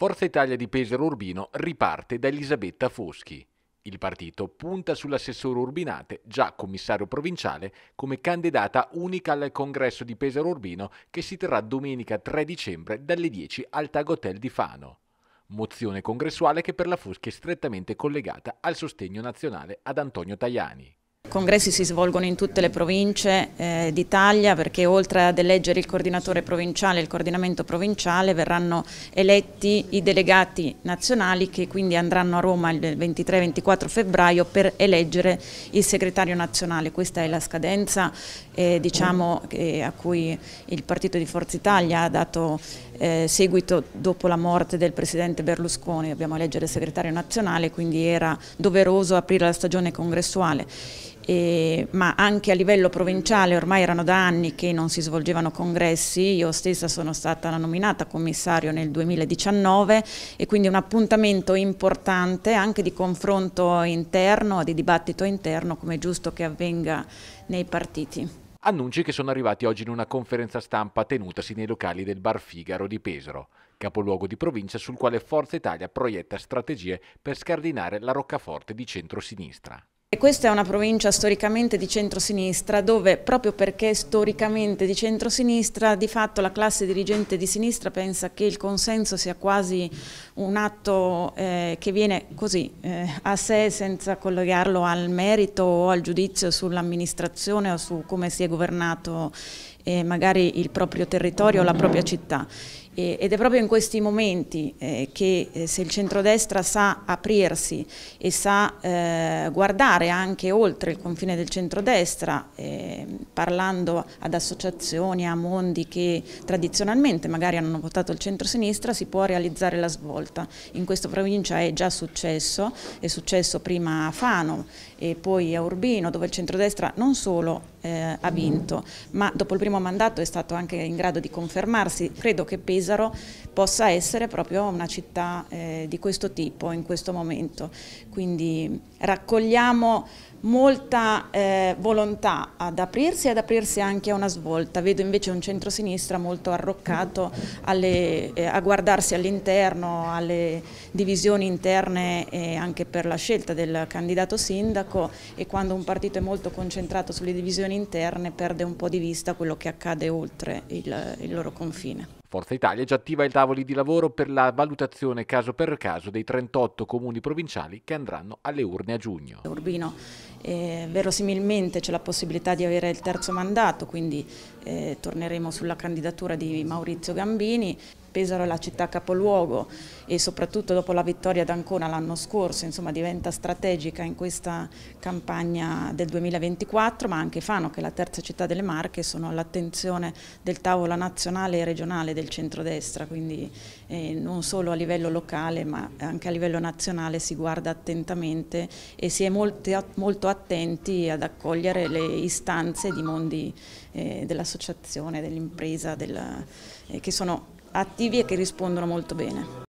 Forza Italia di Pesaro Urbino riparte da Elisabetta Foschi. Il partito punta sull'assessore Urbinate, già commissario provinciale, come candidata unica al congresso di Pesaro Urbino che si terrà domenica 3 dicembre dalle 10 al Tag Hotel di Fano. Mozione congressuale che per la Foschi è strettamente collegata al sostegno nazionale ad Antonio Tajani. I congressi si svolgono in tutte le province eh, d'Italia perché oltre ad eleggere il coordinatore provinciale e il coordinamento provinciale verranno eletti i delegati nazionali che quindi andranno a Roma il 23-24 febbraio per eleggere il segretario nazionale. Questa è la scadenza eh, diciamo, eh, a cui il partito di Forza Italia ha dato eh, seguito dopo la morte del presidente Berlusconi. Dobbiamo eleggere il segretario nazionale quindi era doveroso aprire la stagione congressuale. E, ma anche a livello provinciale ormai erano da anni che non si svolgevano congressi, io stessa sono stata nominata commissario nel 2019 e quindi un appuntamento importante anche di confronto interno, di dibattito interno come è giusto che avvenga nei partiti. Annunci che sono arrivati oggi in una conferenza stampa tenutasi nei locali del Bar Figaro di Pesaro, capoluogo di provincia sul quale Forza Italia proietta strategie per scardinare la roccaforte di centrosinistra questa è una provincia storicamente di centrosinistra dove proprio perché storicamente di centrosinistra di fatto la classe dirigente di sinistra pensa che il consenso sia quasi un atto eh, che viene così eh, a sé senza collegarlo al merito o al giudizio sull'amministrazione o su come si è governato eh, magari il proprio territorio o la propria città. E, ed è proprio in questi momenti eh, che eh, se il centrodestra sa aprirsi e sa eh, guardare anche oltre il confine del centrodestra, eh, parlando ad associazioni, a mondi che tradizionalmente magari hanno votato il centrosinistra, si può realizzare la svolta. In questa provincia è già successo, è successo prima a Fano e poi a Urbino, dove il centrodestra non solo eh, ha vinto, ma dopo il primo mandato è stato anche in grado di confermarsi. Credo che Pesaro possa essere proprio una città eh, di questo tipo in questo momento. Quindi raccogliamo molta eh, volontà ad aprirsi e ad aprirsi anche a una svolta. Vedo invece un centrosinistra molto arroccato alle, eh, a guardarsi all'interno, alle divisioni interne eh, anche per la scelta del candidato sindaco e quando un partito è molto concentrato sulle divisioni interne perde un po' di vista quello che accade oltre il, il loro confine. Forza Italia già attiva i tavoli di lavoro per la valutazione caso per caso dei 38 comuni provinciali che andranno alle urne a giugno. Urbino eh, verosimilmente c'è la possibilità di avere il terzo mandato, quindi eh, torneremo sulla candidatura di Maurizio Gambini. Pesaro è la città capoluogo e soprattutto dopo la vittoria ad Ancona l'anno scorso insomma, diventa strategica in questa campagna del 2024, ma anche Fano, che è la terza città delle Marche, sono all'attenzione del tavolo nazionale e regionale del centrodestra, quindi eh, non solo a livello locale ma anche a livello nazionale si guarda attentamente e si è molto, molto attenti ad accogliere le istanze di mondi eh, dell'associazione, dell'impresa, della, eh, che sono attivi e che rispondono molto bene.